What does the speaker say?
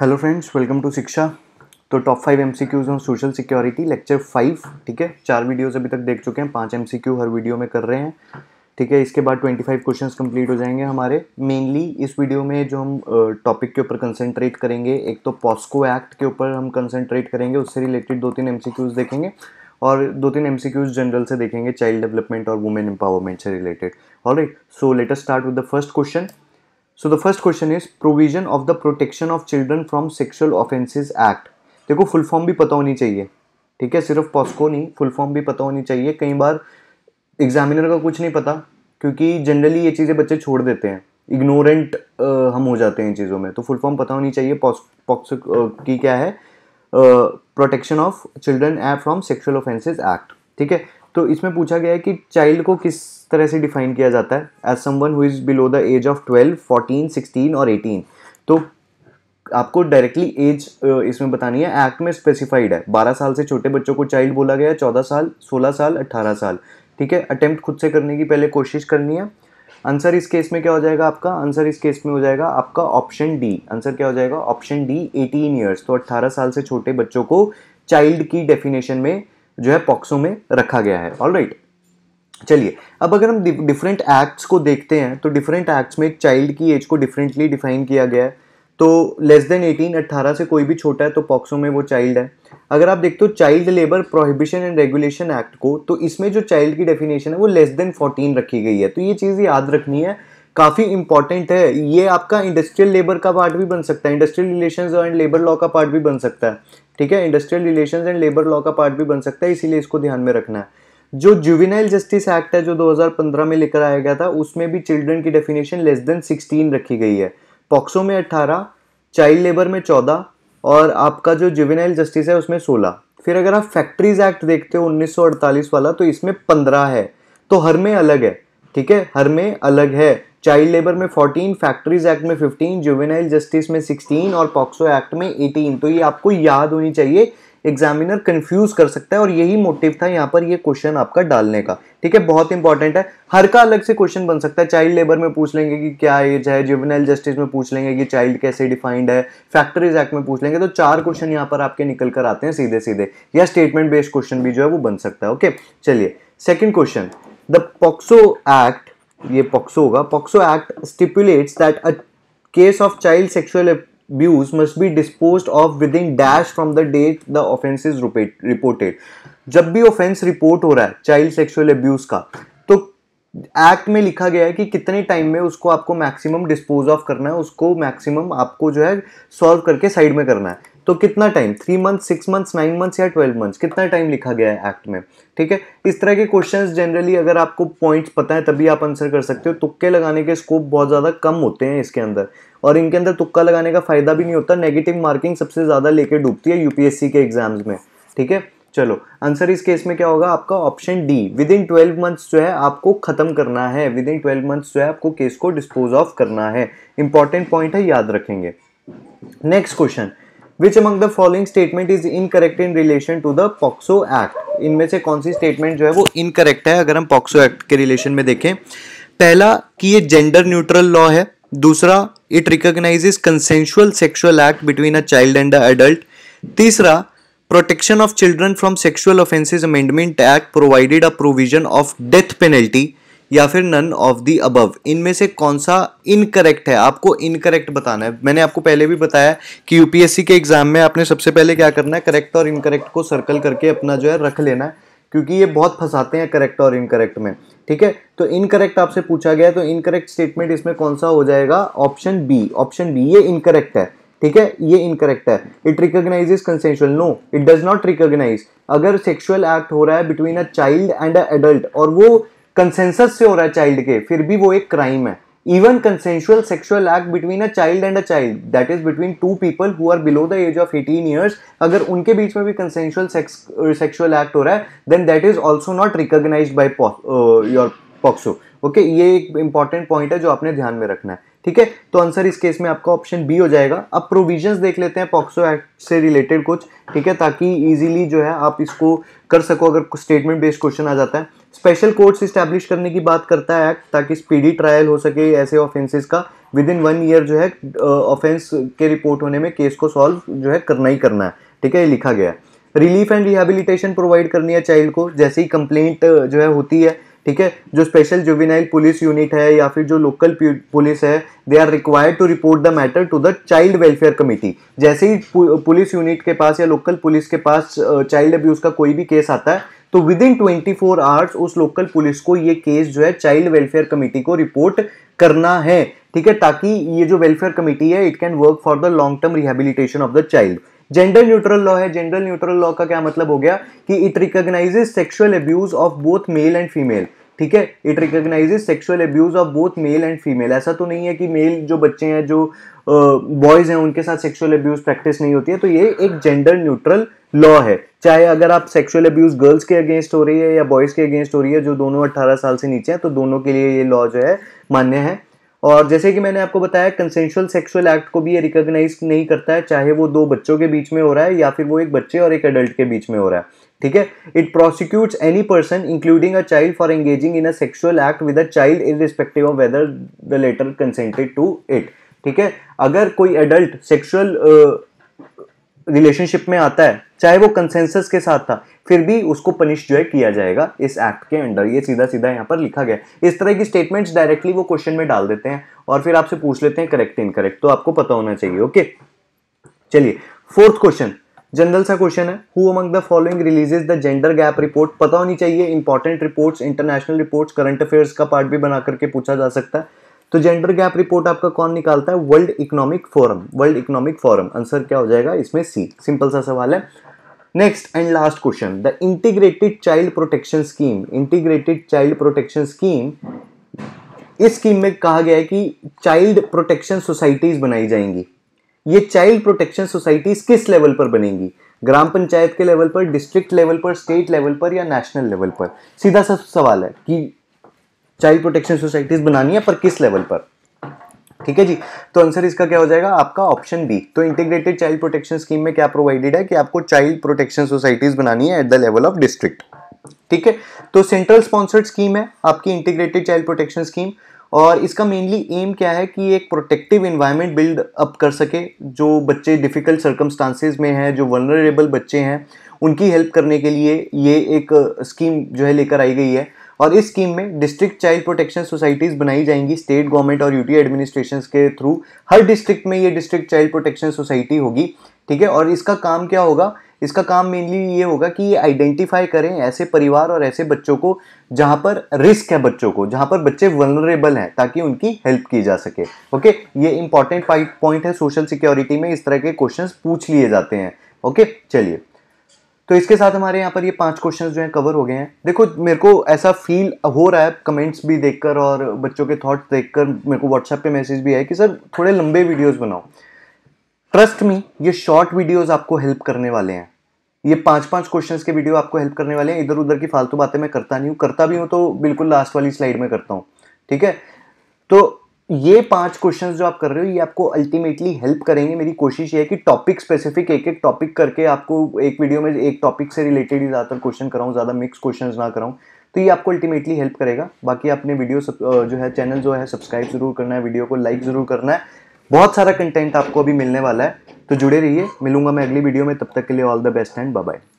hello friends welcome to Shiksha तो top five M C Qs on social security lecture five ठीक है चार videos अभी तक देख चुके हैं पांच एम सी क्यू हर वीडियो में कर रहे हैं ठीक है इसके बाद ट्वेंटी फाइव क्वेश्चन कंप्लीट हो जाएंगे हमारे मेनली इस वीडियो में जो हम टॉपिक के ऊपर कंसनट्रेट करेंगे एक तो पॉस्को एक्ट के ऊपर हम कंसनट्रेट करेंगे उससे रिलेटेड दो तीन एम सी क्यूज़ देखेंगे और दो तीन एम सी क्यूज़ जनरल से देखेंगे चाइल्ड डेवलपमेंट और वुमेन एम्पावरमेंट से रिलेटेड और so let's start with the first question so the first question is provision of the protection of children from sexual offences act देखो full form भी पता होनी चाहिए ठीक है सिर्फ पॉस्को नहीं फुल फॉर्म भी पता होनी चाहिए कई बार एग्जामिनर का कुछ नहीं पता क्योंकि जनरली ये चीज़ें बच्चे छोड़ देते हैं इग्नोरेंट हम हो जाते हैं इन चीज़ों में तो फुल फॉर्म पता होनी चाहिए पॉक्स की क्या है protection of children from sexual offences act ठीक है तो इसमें पूछा गया है कि चाइल्ड को किस तरह से डिफाइन किया जाता है as someone who is below the age of twelve fourteen sixteen और एटीन तो आपको डायरेक्टली एज इसमें बतानी है एक्ट में स्पेसिफाइड है बारह साल से छोटे बच्चों को चाइल्ड बोला गया है चौदह साल सोलह साल अट्ठारह साल ठीक है अटेम्प्ट खुद से करने की पहले कोशिश करनी है आंसर इस केस में क्या हो जाएगा आपका आंसर इस केस में हो जाएगा आपका ऑप्शन डी आंसर क्या हो जाएगा ऑप्शन डी एटीन ईयर्स तो अट्ठारह साल से छोटे बच्चों को चाइल्ड की डेफिनेशन में जो है पॉक्सो में रखा गया है ऑल राइट चलिए अब अगर हम डिफरेंट एक्ट्स को देखते हैं तो डिफरेंट एक्ट्स में चाइल्ड की एज को डिफरेंटली डिफाइन किया गया है तो लेस देन 18 18 से कोई भी छोटा है तो पॉक्सो में वो चाइल्ड है अगर आप देखते हो child labour prohibition and regulation act को तो इसमें जो चाइल्ड की डेफिनेशन है वो लेस देन 14 रखी गई है तो ये चीज़ याद रखनी है काफ़ी इंपॉर्टेंट है ये आपका इंडस्ट्रियल लेबर का पार्ट भी बन सकता है industrial relation and labour law का पार्ट भी बन सकता है ठीक है industrial relations and labour law का पार्ट भी बन सकता है इसीलिए इसको ध्यान में रखना है जो जुविनाइल जस्टिस एक्ट है जो 2015 में लेकर आया गया था उसमें भी चिल्ड्रन की डेफिनेशन लेस देन 16 रखी गई है पॉक्सो में 18 चाइल्ड लेबर में 14 और आपका जो जुविनाइल जस्टिस है उसमें 16 फिर अगर आप फैक्ट्रीज एक्ट देखते हो उन्नीस वाला तो इसमें पंद्रह है तो हर में अलग है ठीक है हर में अलग है चाइल्ड लेबर में 14 फैक्ट्रीज एक्ट में 15 जुवेनाइल जस्टिस में 16 और पॉक्सो एक्ट में 18 तो ये आपको याद होनी चाहिए एग्जामिनर कंफ्यूज कर सकता है और यही मोटिव था यहाँ पर ये क्वेश्चन आपका डालने का ठीक है बहुत इंपॉर्टेंट है हर का अलग से क्वेश्चन बन सकता है चाइल्ड लेबर में पूछ लेंगे कि क्या एज है जुवेनाइल जस्टिस में पूछ लेंगे कि चाइल्ड कैसे डिफाइंड है फैक्ट्रीज एक्ट में पूछ लेंगे तो चार क्वेश्चन यहाँ पर आपके निकल कर आते हैं सीधे सीधे या स्टेटमेंट बेस्ड क्वेश्चन भी जो है वो बन सकता है ओके चलिए second question the POCSO act ये पॉक्सो होगा POCSO act stipulates that a case of child sexual must be dispose of within dash from the date the offence is reported जब भी ऑफेंस रिपोर्ट हो रहा है child sexual abuse का तो act में लिखा गया है कि कितने टाइम में उसको आपको मैक्सिमम डिस्पोज ऑफ करना है उसको मैक्सिमम आपको जो है सॉल्व करके साइड में करना है तो कितना time three month six months nine months या ट्वेल्व मंथ्स कितना टाइम लिखा गया है एक्ट में ठीक है इस तरह के क्वेश्चंस जनरली अगर आपको पॉइंट्स पता है तभी आप आंसर कर सकते हो तुक्के लगाने के स्कोप बहुत ज़्यादा कम होते हैं इसके अंदर और इनके अंदर तुक्का लगाने का फ़ायदा भी नहीं होता नेगेटिव मार्किंग सबसे ज़्यादा लेके डूबती है यूपीएससी के एग्जाम्स में ठीक है चलो आंसर इस केस में क्या होगा आपका option D within twelve months जो है आपको खत्म करना है विद इन ट्वेल्व मंथ्स जो है आपको केस को डिस्पोज ऑफ करना है इंपॉर्टेंट पॉइंट है याद रखेंगे next question which among the following statement is incorrect in relation to the POCSO act इनमें से कौन सी स्टेटमेंट जो है वो इनकरेक्ट है अगर हम पॉक्सो एक्ट के रिलेशन में देखें पहला कि ये जेंडर न्यूट्रल लॉ है दूसरा it recognise consensual sexual act between a child and a adult तीसरा protection of children from sexual offences amendment act provided a provision of death penalty या फिर नन ऑफ दी अबव इनमें से कौन सा incorrect है आपको इनकरेक्ट बताना है मैंने आपको पहले भी बताया कि यूपीएससी के एग्जाम में आपने सबसे पहले क्या करना है करेक्ट और इनकरेक्ट को सर्कल करके अपना जो है रख लेना है क्योंकि ये बहुत फंसाते हैं करेक्ट और इनकरेक्ट में ठीक है तो इनकरेक्ट आपसे पूछा गया तो इनकरेक्ट स्टेटमेंट इसमें कौन सा हो जाएगा ऑप्शन बी ऑप्शन बी ये इनकरेक्ट है ठीक है ये इनकरेक्ट है it recognise consensual no it does not recognise अगर सेक्सुअल एक्ट हो रहा है between a child and a adult और वो कंसेंसस से हो रहा है चाइल्ड के फिर भी वो एक क्राइम है even consensual sexual act between a child and a child that is between two people who are below the age of eighteen years अगर उनके बीच में भी कंसेंशुअल सेक्सुअल एक्ट हो रहा है then that is also not recognise by your POCSO okay ये एक important point है जो आपने ध्यान में रखना है ठीक है तो आंसर इस केस में आपका ऑप्शन बी हो जाएगा अब प्रोविजंस देख लेते हैं पॉक्सो एक्ट से रिलेटेड कुछ ठीक है ताकि इजीली जो है आप इसको कर सको अगर स्टेटमेंट बेस्ड क्वेश्चन आ जाता है स्पेशल कोर्ट्स इस्टेब्लिश करने की बात करता है एक्ट ताकि स्पीडी ट्रायल हो सके ऐसे ऑफेंसेस का विद इन वन ईयर जो है ऑफेंस के रिपोर्ट होने में केस को सॉल्व जो है करना ही करना है ठीक है ये लिखा गया रिलीफ एंड रिहेबिलिटेशन प्रोवाइड करनी है चाइल्ड को जैसे ही कंप्लेंट जो है होती है ठीक है जो स्पेशल जुबिनाइल पुलिस यूनिट है या फिर जो लोकल पुलिस है they are required to report the matter to the child welfare committee जैसे ही पुलिस यूनिट के पास या लोकल पुलिस के पास चाइल्ड अब्यूज का कोई भी केस आता है तो within twenty four hours उस लोकल पुलिस को ये केस जो है चाइल्ड वेलफेयर कमेटी को रिपोर्ट करना है ठीक है ताकि ये जो वेलफेयर कमेटी है it can work for the long term rehabilitation of the child gender neutral law है जेंडर न्यूट्रल लॉ का क्या मतलब हो गया कि it recognise sexual abuse of both male and female ठीक है it recognise sexual abuse of both male and female ऐसा तो नहीं है कि मेल जो बच्चे हैं जो बॉयज uh, हैं उनके साथ सेक्सुअल अब्यूज प्रैक्टिस नहीं होती है तो ये एक जेंडर न्यूट्रल लॉ है चाहे अगर आप सेक्सुअल अब्यूज गर्ल्स के अगेंस्ट हो रही है या बॉयज़ के अगेंस्ट हो रही है जो दोनों 18 साल से नीचे हैं तो दोनों के लिए ये लॉ जो है मान्य है और जैसे कि मैंने आपको बताया कंसेंशुअल सेक्सुअल एक्ट को भी ये रिकॉग्नाइज नहीं करता है चाहे वो दो बच्चों के बीच में हो रहा है या फिर वो एक बच्चे और एक एडल्ट के बीच में हो रहा है ठीक है it prosecutes any person including a child for engaging in a sexual act with a child irrespective of whether the latter consented to it ठीक है अगर कोई एडल्ट सेक्सुअल रिलेशनशिप में आता है चाहे वो कंसेंसस के साथ था फिर भी उसको पनिश जो है किया जाएगा इस एक्ट के अंडर ये सीधा सीधा यहाँ पर लिखा गया इस तरह की स्टेटमेंट्स डायरेक्टली वो क्वेश्चन में डाल देते हैं और फिर आपसे पूछ लेते हैं करेक्ट इनकरेक्ट तो आपको पता होना चाहिए ओके चलिए फोर्थ क्वेश्चन जनरल सा क्वेश्चन है who among the following releases the gender gap report पता होनी चाहिए important reports international reports current affairs का पार्ट भी बना करके पूछा जा सकता है तो जेंडर गैप रिपोर्ट आपका कौन निकालता है world economic forum world economic forum answer क्या हो जाएगा इसमें सी सिंपल सा सवाल है next and last question the integrated child protection scheme integrated child protection scheme इस स्कीम में कहा गया है कि चाइल्ड प्रोटेक्शन सोसाइटीज बनाई जाएंगी ये चाइल्ड प्रोटेक्शन सोसाइटीज किस लेवल पर बनेंगी ग्राम पंचायत के लेवल पर डिस्ट्रिक्ट लेवल पर स्टेट लेवल पर या नेशनल लेवल पर सीधा सा सवाल है कि चाइल्ड प्रोटेक्शन सोसाइटीज बनानी है पर किस लेवल पर ठीक है जी तो आंसर इसका क्या हो जाएगा आपका ऑप्शन बी तो इंटीग्रेटेड चाइल्ड प्रोटेक्शन स्कीम में क्या प्रोवाइडेड है कि आपको चाइल्ड प्रोटेक्शन सोसाइटीज बनानी है at the level of district ठीक है तो सेंट्रल स्पॉन्सर्ड स्कीम है आपकी इंटीग्रेटेड चाइल्ड प्रोटेक्शन स्कीम और इसका मेनली एम क्या है कि एक प्रोटेक्टिव इन्वायरमेंट बिल्ड अप कर सके जो बच्चे डिफ़िकल्ट सर्कमस्टांसिस में हैं जो वनरेबल बच्चे हैं उनकी हेल्प करने के लिए ये एक स्कीम जो है लेकर आई गई है और इस स्कीम में डिस्ट्रिक्ट चाइल्ड प्रोटेक्शन सोसाइटीज़ बनाई जाएंगी स्टेट गवर्नमेंट और यूटी एडमिनिस्ट्रेशन के थ्रू हर डिस्ट्रिक्ट में ये डिस्ट्रिक्ट चाइल्ड प्रोटेक्शन सोसाइटी होगी ठीक है और इसका काम क्या होगा इसका काम मेनली ये होगा कि ये आइडेंटिफाई करें ऐसे परिवार और ऐसे बच्चों को जहाँ पर रिस्क है बच्चों को जहाँ पर बच्चे वनरेबल हैं ताकि उनकी हेल्प की जा सके ओके ये इंपॉर्टेंट पॉइंट है सोशल सिक्योरिटी में इस तरह के क्वेश्चन पूछ लिए जाते हैं ओके चलिए तो इसके साथ हमारे यहाँ पर ये पांच क्वेश्चन जो हैं कवर हो गए हैं देखो मेरे को ऐसा फील हो रहा है कमेंट्स भी देखकर और बच्चों के थॉट्स देखकर मेरे को व्हाट्सएप पे मैसेज भी आए कि सर थोड़े लंबे वीडियोस बनाओ ट्रस्ट मी ये शॉर्ट वीडियोस आपको हेल्प करने वाले हैं ये पांच पांच क्वेश्चन के वीडियो आपको हेल्प करने वाले हैं इधर उधर की फालतू बातें मैं करता नहीं हूँ करता भी हूँ तो बिल्कुल लास्ट वाली स्लाइड में करता हूँ ठीक है तो ये पांच क्वेश्चंस जो आप कर रहे हो ये आपको अल्टीमेटली हेल्प करेंगे मेरी कोशिश ये है कि टॉपिक स्पेसिफिक एक एक टॉपिक करके आपको एक वीडियो में एक टॉपिक से रिलेटेड ही ज़्यादातर क्वेश्चन कराऊँ ज़्यादा मिक्स क्वेश्चन ना कराऊँ तो ये आपको अल्टीमेटली हेल्प करेगा बाकी आपने वीडियो सब, जो है चैनल जो है सब्सक्राइब जरूर करना है वीडियो को लाइक ज़रूर करना है बहुत सारा कंटेंट आपको अभी मिलने वाला है तो जुड़े रहिए मिलूंगा मैं अगली वीडियो में तब तक के लिए all the best and bye bye